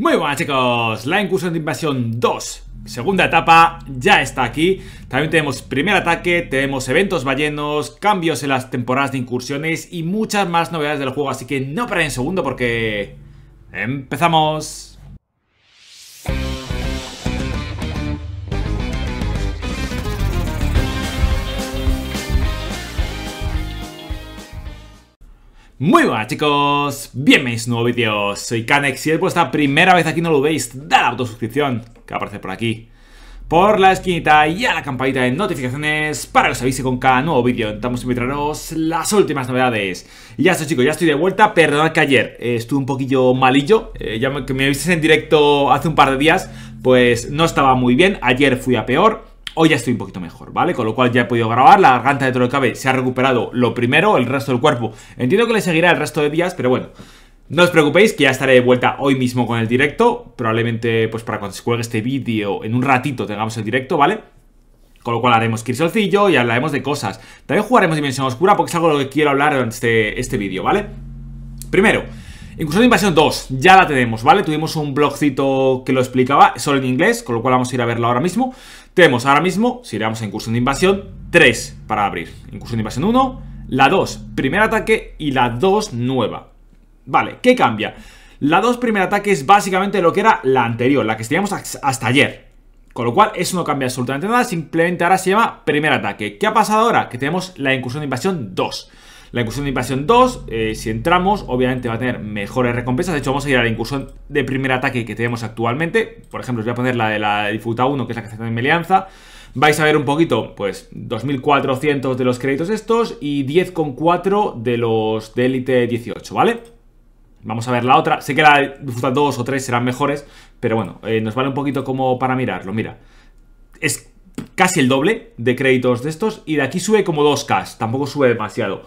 Muy buenas chicos, la incursión de invasión 2 Segunda etapa ya está aquí También tenemos primer ataque, tenemos eventos ballenos Cambios en las temporadas de incursiones Y muchas más novedades del juego Así que no paren segundo porque... ¡Empezamos! Muy buenas chicos, bienvenidos a un nuevo vídeo, soy Canex y es vuestra primera vez aquí no lo veis, da a la autosuscripción que aparece por aquí por la esquinita y a la campanita de notificaciones para que os avise con cada nuevo vídeo. Intentamos invitaros las últimas novedades. Y ya estoy chicos, ya estoy de vuelta. Perdonad que ayer eh, estuve un poquillo malillo. Eh, ya que me visteis en directo hace un par de días, pues no estaba muy bien. Ayer fui a peor. Hoy ya estoy un poquito mejor, ¿vale? Con lo cual ya he podido grabar, la garganta de Toro cabe se ha recuperado lo primero, el resto del cuerpo. Entiendo que le seguirá el resto de días, pero bueno. No os preocupéis que ya estaré de vuelta hoy mismo con el directo. Probablemente, pues para cuando se cuelgue este vídeo, en un ratito tengamos el directo, ¿vale? Con lo cual haremos crisolcillo y hablaremos de cosas. También jugaremos Dimensión Oscura porque es algo de lo que quiero hablar en este, este vídeo, ¿vale? Primero, Incursión de Invasión 2, ya la tenemos, ¿vale? Tuvimos un blogcito que lo explicaba, solo en inglés, con lo cual vamos a ir a verlo ahora mismo. Tenemos ahora mismo, si le damos a Incursión de Invasión, 3 para abrir. Incursión de Invasión 1, la 2, primer ataque, y la 2, nueva. Vale, ¿qué cambia? La 2, primer ataque, es básicamente lo que era la anterior, la que teníamos hasta ayer, con lo cual, eso no cambia absolutamente nada, simplemente ahora se llama primer ataque. ¿Qué ha pasado ahora? Que tenemos la incursión de invasión 2. La incursión de invasión 2, eh, si entramos, obviamente va a tener mejores recompensas. De hecho, vamos a ir a la incursión de primer ataque que tenemos actualmente. Por ejemplo, os voy a poner la de la difuta 1, que es la que está en Melianza. Vais a ver un poquito, pues, 2.400 de los créditos estos y 10,4 de los de élite 18, ¿vale? Vamos a ver la otra. Sé que la Difuta 2 o 3 serán mejores, pero bueno, eh, nos vale un poquito como para mirarlo. Mira, es casi el doble de créditos de estos y de aquí sube como 2K, tampoco sube demasiado.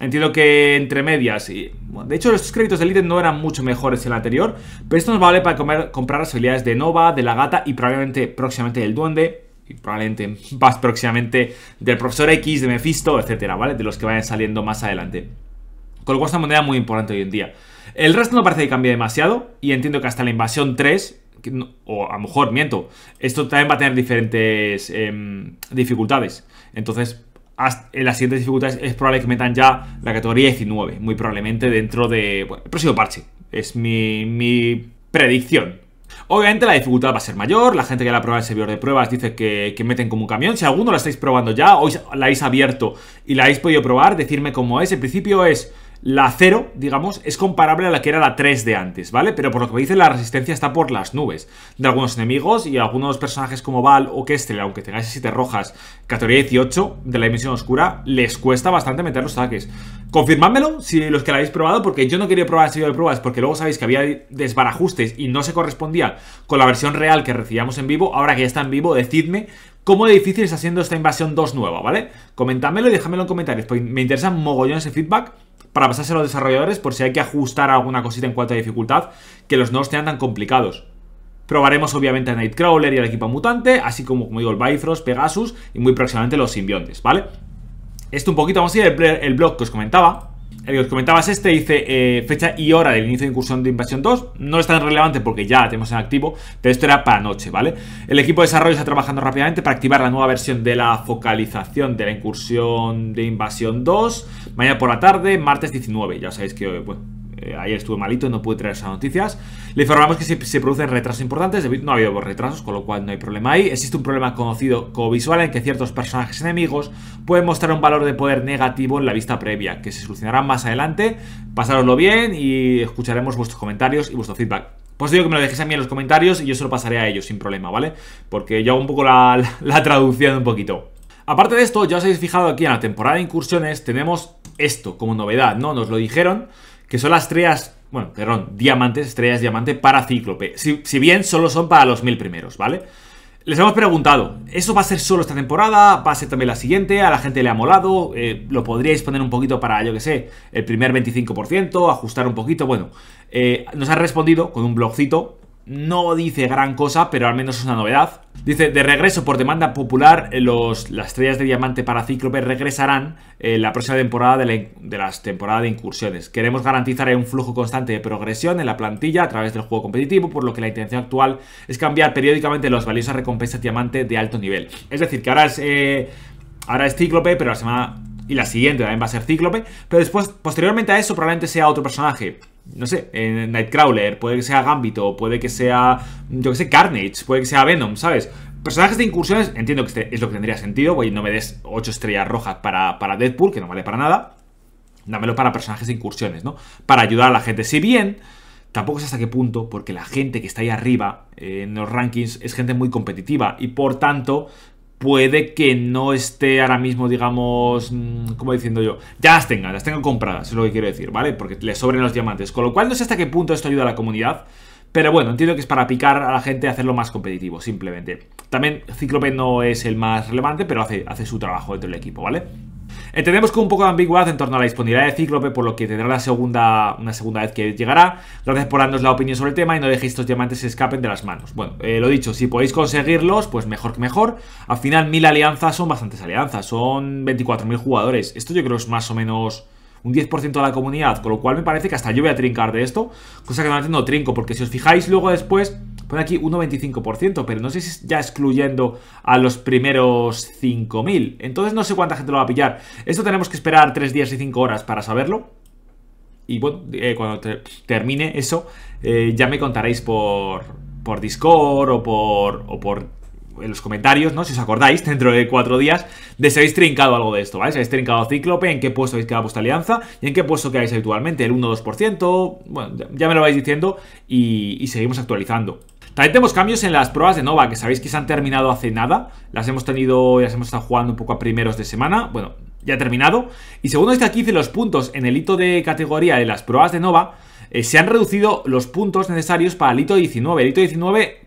Entiendo que entre medias y... de hecho, los créditos del ítem no eran mucho mejores que el anterior, pero esto nos vale para comprar las habilidades de Nova, de la gata y probablemente próximamente del duende. Y probablemente más próximamente del Profesor X, de Mephisto, etcétera, ¿vale? De los que vayan saliendo más adelante. Con lo cual es una moneda muy importante hoy en día. El resto no parece que cambie demasiado y entiendo que hasta la invasión 3 o a lo mejor miento, esto también va a tener diferentes em, dificultades. Entonces, en eh, las siguientes dificultades es probable que metan ya la categoría 19, muy probablemente dentro de próximo parche. Es mi, predicción. Obviamente la dificultad va a ser mayor, la gente que la prueba el servidor de pruebas dice que, meten como un camión. Si alguno la estáis probando ya, hoy la habéis abierto y la habéis podido probar, decirme cómo es. El principio es la 0, digamos, es comparable a la que era la 3 de antes, ¿vale? Pero por lo que me dice, la resistencia está por las nubes de algunos enemigos y algunos personajes como Val o Kestrel aunque tengáis 7 rojas, categoría 18 de la emisión oscura, les cuesta bastante meter los ataques. Confirmádmelo si los que la habéis probado, porque yo no quería probar el video de pruebas porque luego sabéis que había desbarajustes y no se correspondía con la versión real que recibíamos en vivo. Ahora que ya está en vivo, decidme cómo de difícil está siendo esta invasión 2 nueva, ¿vale? Comentádmelo y déjamelo en comentarios, porque me interesa mogollón ese feedback para pasarse a los desarrolladores por si hay que ajustar alguna cosita en cuanto a dificultad, que los no sean tan complicados. Probaremos obviamente a Nightcrawler y al equipo mutante, así como, como digo, el Bifrost, Pegasus y muy próximamente los simbiontes, ¿vale? Esto un poquito, vamos a ir el blog que os comentaba, el que os comentabas, este, dice eh, fecha y hora del inicio de incursión de Invasión 2. No es tan relevante porque ya tenemos en activo, pero esto era para noche, ¿vale? El equipo de desarrollo está trabajando rápidamente para activar la nueva versión de la focalización de la incursión de Invasión 2. Mañana por la tarde, martes 19. Ya sabéis que, eh, bueno, eh, ahí estuve malito y no pude traer esas noticias. Le informamos que se, se producen retrasos importantes, no ha habido retrasos, con lo cual no hay problema ahí. Existe un problema conocido como visual en que ciertos personajes enemigos pueden mostrar un valor de poder negativo en la vista previa, que se solucionará más adelante. Pasaroslo bien y escucharemos vuestros comentarios y vuestro feedback. Pues digo que me lo dejéis a mí en los comentarios y yo se lo pasaré a ellos sin problema, ¿vale? Porque yo hago un poco la, la traducción un poquito. Aparte de esto, ya os habéis fijado aquí en la temporada de incursiones, tenemos esto como novedad, ¿no? Nos lo dijeron que son las estrellas, bueno, perdón, diamantes, estrellas diamante para Cíclope, si, si bien solo son para los mil primeros, ¿vale? Les hemos preguntado, ¿eso va a ser solo esta temporada? ¿Va a ser también la siguiente? ¿A la gente le ha molado? Eh, ¿Lo podríais poner un poquito para, yo que sé, el primer 25%? ¿Ajustar un poquito? Bueno, eh, nos ha respondido con un blogcito no dice gran cosa, pero al menos es una novedad. Dice, de regreso por demanda popular, eh, los, las estrellas de diamante para Cíclope regresarán en eh, la próxima temporada de, las temporadas de incursiones. Queremos garantizar un flujo constante de progresión en la plantilla a través del juego competitivo, por lo que la intención actual es cambiar periódicamente los valiosas recompensas diamante de alto nivel. Es decir, que ahora es, eh, ahora es Cíclope, pero la semana y la siguiente también va a ser Cíclope, pero después, posteriormente a eso, probablemente sea otro personaje no sé, Nightcrawler, puede que sea Gambito, puede que sea, yo que sé, Carnage, puede que sea Venom, ¿sabes? Personajes de incursiones, entiendo que este es lo que tendría sentido, voy, no me des 8 estrellas rojas para, Deadpool, que no vale para nada, dámelo para personajes de incursiones, ¿no? Para ayudar a la gente, si bien... Tampoco sé hasta qué punto, porque la gente que está ahí arriba eh, en los rankings es gente muy competitiva y por tanto puede que no esté ahora mismo, digamos, mm, como diciendo yo? Ya las tenga, las tengo compradas, es lo que quiero decir, ¿vale? Porque le sobren los diamantes. Con lo cual no sé hasta qué punto esto ayuda a la comunidad. Pero bueno, entiendo que es para picar a la gente y hacerlo más competitivo, simplemente. También Cíclope no es el más relevante, pero hace, hace su trabajo dentro del equipo, ¿vale? Entendemos que un poco de ambigüedad en torno a la disponibilidad de Cíclope, por lo que tendrá la segunda, una segunda vez que llegará. Gracias por darnos la opinión sobre el tema y no dejéis estos diamantes se escapen de las manos. Bueno, eh, lo dicho, si podéis conseguirlos, pues mejor que mejor. Al final, mil alianzas son bastantes alianzas, son 24.000 jugadores. Esto yo creo es más o menos un 10% de la comunidad, con lo cual me parece que hasta yo voy a trincar de esto, cosa que normalmente no trinco, porque si os fijáis luego después Pone aquí 1,25%, pero no sé si ya excluyendo a los primeros 5.000. Entonces no sé cuánta gente lo va a pillar. Esto tenemos que esperar 3 días y 5 horas para saberlo. Y bueno, eh, cuando termine eso, eh, ya me contaréis por, por Discord o por, o por en los comentarios, ¿no? Si os acordáis, dentro de 4 días, de si habéis trincado algo de esto, ¿vale? Si habéis trincado Cíclope, en qué puesto habéis quedado vuestra alianza y en qué puesto quedáis habitualmente, el 1-2%, bueno, ya me lo vais diciendo y seguimos actualizando. También tenemos cambios en las pruebas de Nova, que sabéis que se han terminado hace nada. Las hemos tenido, las hemos estado jugando un poco a primeros de semana. Bueno, ya ha terminado. Y segundo está aquí los puntos en el hito de categoría de las pruebas de Nova. Eh, se han reducido los puntos necesarios para el hito 19. El hito 19,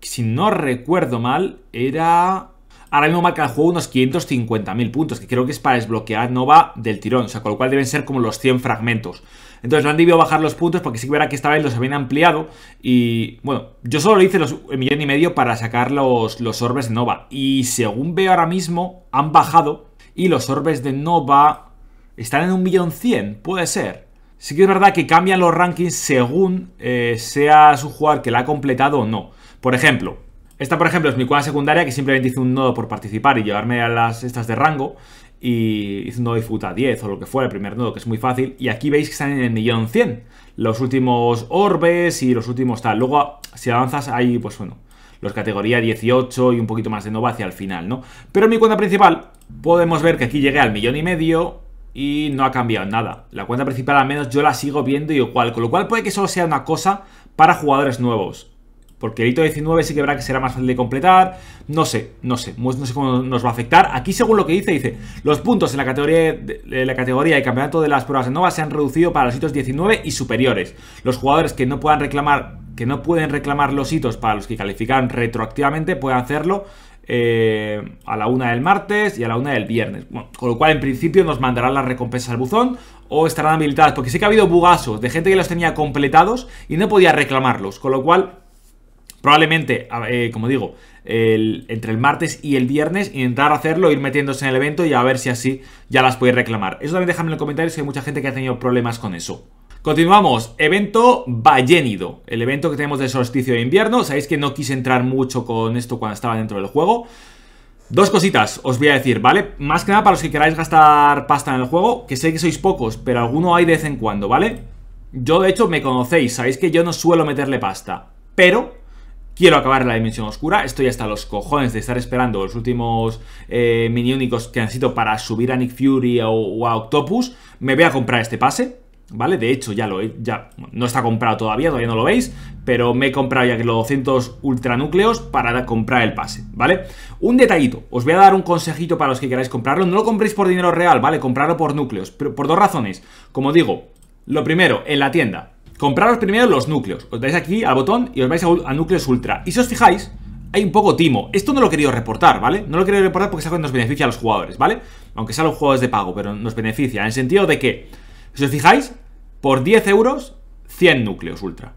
si no recuerdo mal, era... Ahora mismo marca el juego unos 550.000 puntos, que creo que es para desbloquear Nova del tirón, o sea, con lo cual deben ser como los 100 fragmentos. Entonces lo han debido bajar los puntos porque sí que verá que esta vez los habían ampliado y, bueno, yo solo lo hice los millón y medio para sacar los, los orbes de Nova y según veo ahora mismo han bajado y los orbes de Nova están en un millón cien, puede ser. Sí que es verdad que cambian los rankings según eh, Sea su jugador que la ha completado o no. Por ejemplo, esta, por ejemplo, es mi cuenta secundaria que simplemente hice un nodo por participar y llevarme a las estas de rango. Y hice un nodo de futa 10 o lo que fuera, el primer nodo, que es muy fácil. Y aquí veis que están en el millón 100. Los últimos orbes y los últimos tal. Luego, si avanzas, hay, pues bueno, los categoría 18 y un poquito más de nuevo hacia el final, ¿no? Pero en mi cuenta principal podemos ver que aquí llegué al millón y medio y no ha cambiado nada. La cuenta principal al menos yo la sigo viendo y cual con lo cual puede que solo sea una cosa para jugadores nuevos. Porque el hito 19 sí que verá que será más fácil de completar. No sé, no sé, no sé cómo nos va a afectar. Aquí, según lo que dice, dice, los puntos en la categoría de, la categoría campeonato de las pruebas de Nova se han reducido para los hitos 19 y superiores. Los jugadores que no puedan reclamar, que no pueden reclamar los hitos para los que califican retroactivamente, pueden hacerlo eh, a la una del martes y a la una del viernes. con lo cual, en principio, nos mandarán las recompensas al buzón o estarán habilitadas. Porque sí que ha habido bugazos de gente que los tenía completados y no podía reclamarlos. Con lo cual, Probablemente, eh, como digo, entre el martes y el viernes, intentar hacerlo, ir metiéndose en el evento y a ver si así ya las podéis reclamar. Eso también dejadme en los comentarios que hay mucha gente que ha tenido problemas con eso. Continuamos, evento Vallenido el evento que tenemos de solsticio de invierno. Sabéis que no quise entrar mucho con esto cuando estaba dentro del juego. Dos cositas os voy a decir, ¿vale? Más que nada para los que queráis gastar pasta en el juego, que sé que sois pocos, pero alguno hay de vez en cuando, ¿vale? Yo, de hecho, me conocéis, sabéis que yo no suelo meterle pasta, pero Quiero acabar la dimensión oscura, estoy hasta los cojones de estar esperando los últimos eh, mini únicos que necesito para subir a Nick Fury o, a Octopus. Me voy a comprar este pase, ¿vale? De hecho, ya lo he, ya no está comprado todavía, todavía no lo veis, pero me he comprado ya los 200 ultranúcleos para comprar el pase, ¿vale? Un detallito, os voy a dar un consejito para los que queráis comprarlo. No lo compréis por dinero real, ¿vale? Comprarlo por núcleos, pero por dos razones. Como digo, lo primero, en la tienda compraros primero los núcleos. Os dais aquí al botón y os vais a, núcleos ultra. Y si os fijáis, hay un poco timo. Esto no lo he querido reportar, ¿vale? No lo he querido reportar porque es algo que nos beneficia a los jugadores, ¿vale? Aunque sean los jugadores de pago, pero nos beneficia. En el sentido de que, si os fijáis, por 10 euros, 100 núcleos ultra.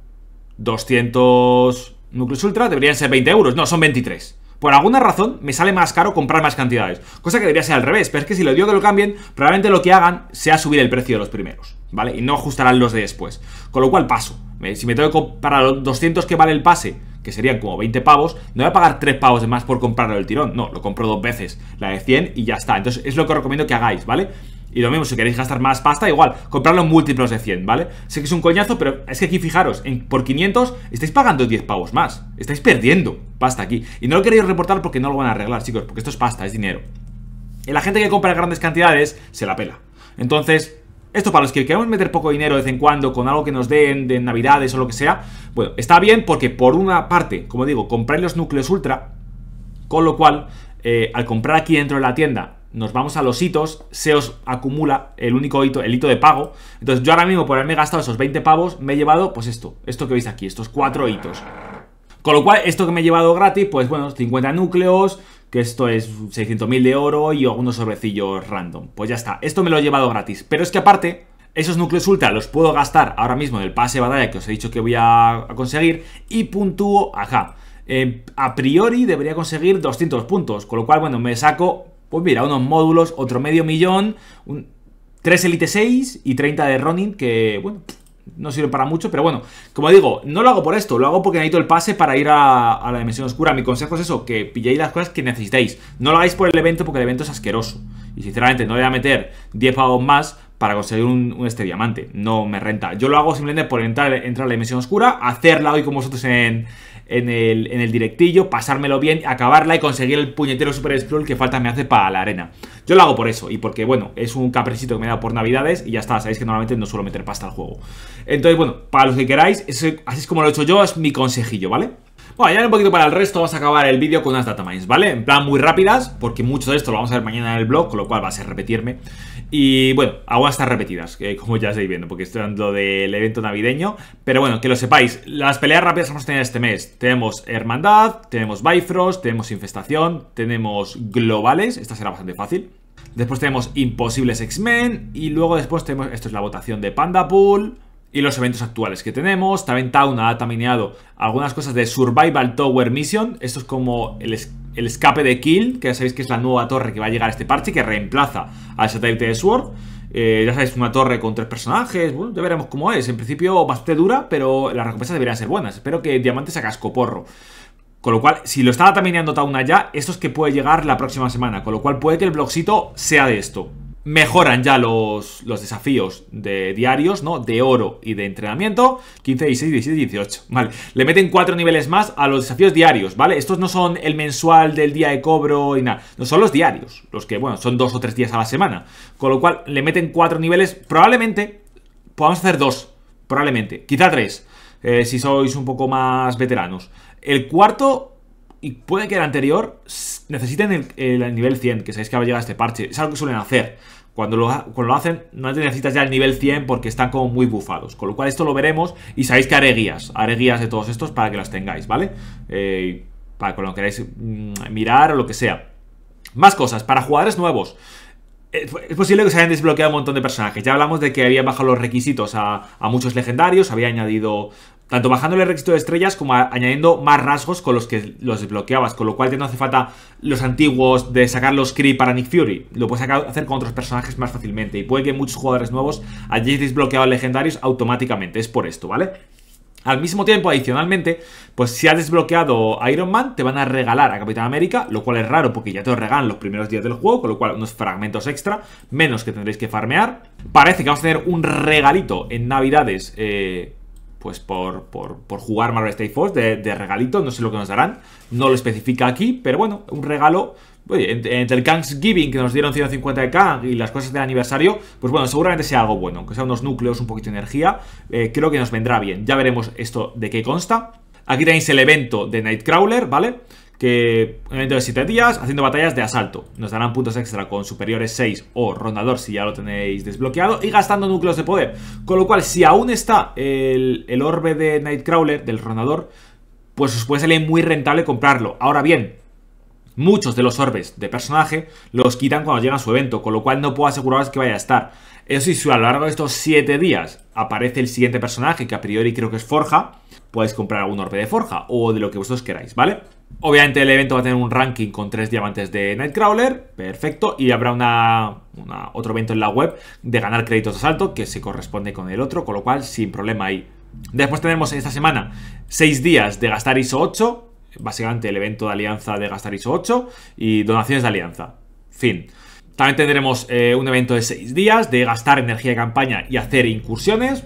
200 núcleos ultra deberían ser 20 euros. No, son 23 por alguna razón me sale más caro comprar más cantidades. Cosa que debería ser al revés, pero es que si lo digo que lo cambien, probablemente lo que hagan sea subir el precio de los primeros, ¿vale? Y no ajustarán los de después. Con lo cual paso. Eh, si me tengo que comprar los 200 que vale el pase, que serían como 20 pavos, no voy a pagar 3 pavos de más por comprarlo el tirón. No, lo compro dos veces, la de 100 y ya está. Entonces es lo que os recomiendo que hagáis, ¿vale? Y lo mismo, si queréis gastar más pasta, igual, comprarlo en múltiplos de 100, ¿vale? Sé que es un coñazo, pero es que aquí fijaros, en, por 500 estáis pagando 10 pavos más. Estáis perdiendo pasta aquí. Y no lo queréis reportar porque no lo van a arreglar, chicos, porque esto es pasta, es dinero. Y la gente que compra grandes cantidades se la pela. Entonces, esto para los que queremos meter poco dinero de vez en cuando con algo que nos den de navidades o lo que sea, bueno, está bien porque por una parte, como digo, compráis los núcleos ultra, con lo cual, eh, al comprar aquí dentro de la tienda nos vamos a los hitos, se os acumula el único hito, el hito de pago. Entonces yo ahora mismo por haberme gastado esos 20 pavos me he llevado pues esto, esto que veis aquí, estos cuatro hitos. Con lo cual, esto que me he llevado gratis, pues bueno, 50 núcleos, que esto es 600.000 de oro y algunos sobrecillos random. Pues ya está, esto me lo he llevado gratis. Pero es que aparte, esos núcleos ultra los puedo gastar ahora mismo del el pase de batalla que os he dicho que voy a conseguir y puntúo acá. Eh, a priori debería conseguir 200 puntos, con lo cual, bueno, me saco pues mira, unos módulos, otro medio millón, un, 3 Elite 6 y 30 de running, que, bueno, no sirve para mucho, pero bueno, como digo, no lo hago por esto, lo hago porque necesito el pase para ir a, la dimensión oscura. Mi consejo es eso, que pilléis las cosas que necesitéis. No lo hagáis por el evento porque el evento es asqueroso. Y sinceramente, no voy a meter 10 pavos más para conseguir un, este diamante. No me renta. Yo lo hago simplemente por entrar, entrar a la dimensión oscura, hacerla hoy con vosotros en, en, el, directillo, pasármelo bien, acabarla y conseguir el puñetero Super Explore que falta me hace para la arena. Yo lo hago por eso y porque, bueno, es un caprichito que me he dado por navidades y ya está. Sabéis que normalmente no suelo meter pasta al juego. Entonces, bueno, para los que queráis, así es como lo he hecho yo, es mi consejillo, ¿vale? Bueno, ya un poquito para el resto vamos a acabar el vídeo con unas datamines, ¿vale? En plan muy rápidas, porque mucho de esto lo vamos a ver mañana en el blog, con lo cual va a ser repetirme. Y bueno, aún están repetidas, eh, como ya estáis viendo, porque estoy hablando del evento navideño. Pero bueno, que lo sepáis, las peleas rápidas que vamos a tener este mes. Tenemos Hermandad, tenemos Bifrost, tenemos Infestación, tenemos Globales, esta será bastante fácil. Después tenemos Imposibles X-Men y luego después tenemos, esto es la votación de Panda Pool y los eventos actuales que tenemos. También Tauna ha tamineado algunas cosas de Survival Tower Mission. Esto es como el, escape de Kill, que ya sabéis que es la nueva torre que va a llegar a este parche, que reemplaza al satélite de Sword. Eh, ya sabéis, una torre con tres personajes. Bueno, ya veremos cómo es. En principio bastante dura, pero las recompensas deberían ser buenas. Espero que diamantes a cascoporro. Con lo cual, si lo estaba tamineando Tauna ya, esto es que puede llegar la próxima semana. Con lo cual puede que el blogcito sea de esto mejoran ya los, desafíos de diarios, ¿no? De oro y de entrenamiento. 15, 16, 17, 18. Vale. Le meten cuatro niveles más a los desafíos diarios, ¿vale? Estos no son el mensual del día de cobro y nada. No, son los diarios. Los que, bueno, son dos o tres días a la semana. Con lo cual, le meten cuatro niveles. Probablemente podamos hacer dos. Probablemente. Quizá tres. Eh, si sois un poco más veteranos. El cuarto, y puede que el anterior, necesitan el, nivel 100, que sabéis que va a llegar este parche. Es algo que suelen hacer. Cuando lo, hacen, no necesitas ya el nivel 100 porque están como muy bufados. Con lo cual esto lo veremos y sabéis que haré guías. Haré guías de todos estos para que las tengáis, ¿vale? Eh, para cuando queráis mm, mirar o lo que sea. Más cosas, para jugadores nuevos. Eh, es posible que se hayan desbloqueado un montón de personajes. Ya hablamos de que habían bajado los requisitos a, a muchos legendarios, había añadido tanto bajando el requisito de estrellas como añadiendo más rasgos con los que los desbloqueabas, con lo cual ya no hace falta los antiguos de sacar los Kree para Nick Fury, lo puedes hacer con otros personajes más fácilmente y puede que muchos jugadores nuevos hayáis desbloqueado legendarios automáticamente, es por esto, ¿vale? Al mismo tiempo, adicionalmente, pues si has desbloqueado Iron Man, te van a regalar a Capitán América, lo cual es raro porque ya te lo regalan los primeros días del juego, con lo cual unos fragmentos extra, menos que tendréis que farmear. Parece que vamos a tener un regalito en Navidades eh, pues por, por, jugar Marvel State Force de, regalito, no sé lo que nos darán, no lo especifica aquí, pero bueno, un regalo, oye, entre, el Thanksgiving que nos dieron 150k y las cosas del aniversario, pues bueno, seguramente sea algo bueno, aunque sea unos núcleos, un poquito de energía, eh, creo que nos vendrá bien, ya veremos esto de qué consta. Aquí tenéis el evento de Nightcrawler, ¿vale? que un evento de 7 días haciendo batallas de asalto. Nos darán puntos extra con superiores 6 o rondador si ya lo tenéis desbloqueado y gastando núcleos de poder. Con lo cual, si aún está el, orbe de Nightcrawler, del rondador, pues os puede salir muy rentable comprarlo. Ahora bien, muchos de los orbes de personaje los quitan cuando llegan a su evento, con lo cual no puedo aseguraros que vaya a estar. Eso sí, si a lo largo de estos 7 días aparece el siguiente personaje, que a priori creo que es Forja, podéis comprar algún orbe de Forja o de lo que vosotros queráis, ¿vale? Obviamente el evento va a tener un ranking con tres diamantes de Nightcrawler, perfecto, y habrá otro evento en la web de ganar créditos de asalto que se corresponde con el otro, con lo cual sin problema ahí. Después tenemos esta semana 6 días de gastar ISO 8, básicamente el evento de alianza de gastar ISO 8 y donaciones de alianza, fin. También tendremos eh, un evento de 6 días de gastar energía de campaña y hacer incursiones,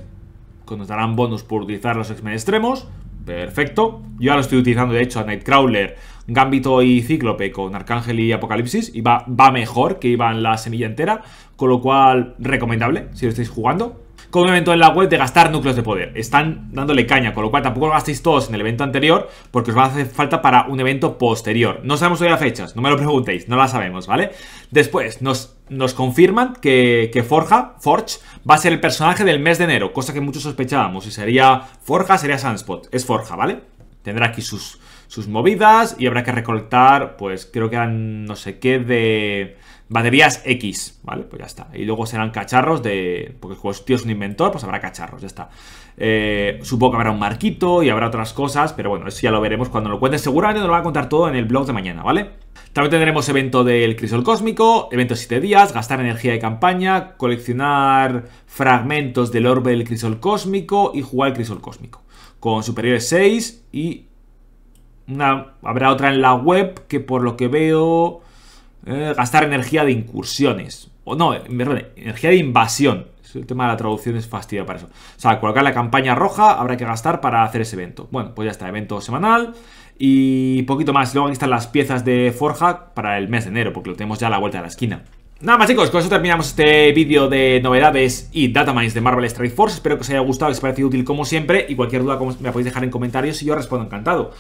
que nos darán bonus por utilizar los X-Men extremos, Perfecto. Yo ya lo estoy utilizando, de hecho, a Nightcrawler, Gambito y Cíclope con Arcángel y Apocalipsis. Y va, va mejor que iba en la semilla entera. Con lo cual, recomendable si lo estáis jugando con un evento en la web de gastar núcleos de poder. Están dándole caña, con lo cual tampoco lo gastéis todos en el evento anterior, porque os va a hacer falta para un evento posterior. No sabemos todavía fechas, no me lo preguntéis, no la sabemos, ¿vale? Después, nos, nos confirman que, que, Forja, Forge, va a ser el personaje del mes de enero, cosa que muchos sospechábamos. Si sería Forja, sería Sunspot. Es Forja, ¿vale? Tendrá aquí sus sus movidas y habrá que recolectar, pues creo que eran no sé qué de baterías X, ¿vale? Pues ya está. Y luego serán cacharros de... Porque el tío es un inventor, pues habrá cacharros, ya está. Eh, supongo que habrá un marquito y habrá otras cosas, pero bueno, eso ya lo veremos cuando lo cuente, Seguramente nos lo va a contar todo en el blog de mañana, ¿vale? También tendremos evento del crisol cósmico, evento 7 días, gastar energía de campaña, coleccionar fragmentos del orbe del crisol cósmico y jugar el crisol cósmico. Con superiores 6 y habrá otra en la web que por lo que veo eh, gastar energía de incursiones. O no, perdón, eh, energía de invasión. El tema de la traducción es fastidio para eso. O sea, colocar la campaña roja habrá que gastar para hacer ese evento. Bueno, pues ya está, evento semanal y poquito más. Luego están las piezas de Forja para el mes de enero, porque lo tenemos ya a la vuelta de la esquina. Nada más chicos, con eso terminamos este vídeo de novedades y datamines de Marvel Strike Force. Espero que os haya gustado, que os haya parecido útil como siempre y cualquier duda me la podéis dejar en comentarios y yo respondo encantado.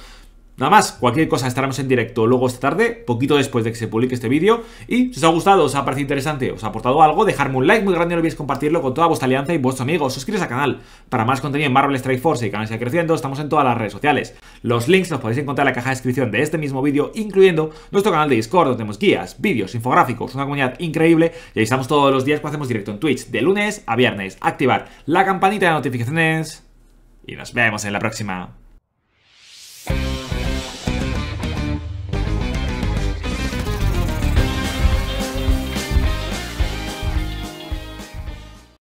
Nada más, cualquier cosa estaremos en directo luego esta tarde, poquito después de que se publique este vídeo. Y si os ha gustado, os ha parecido interesante, os ha aportado algo, dejadme un like muy grande, no olvidéis compartirlo con toda vuestra alianza y vuestros amigos. Suscribiros al canal para más contenido en Marvel Strike Force y Canal Siga Creciendo, estamos en todas las redes sociales. Los links los podéis encontrar en la caja de descripción de este mismo vídeo, incluyendo nuestro canal de Discord, donde tenemos guías, vídeos, infográficos, una comunidad increíble. Y ahí estamos todos los días cuando hacemos directo en Twitch, de lunes a viernes. Activar la campanita de notificaciones y nos vemos en la próxima.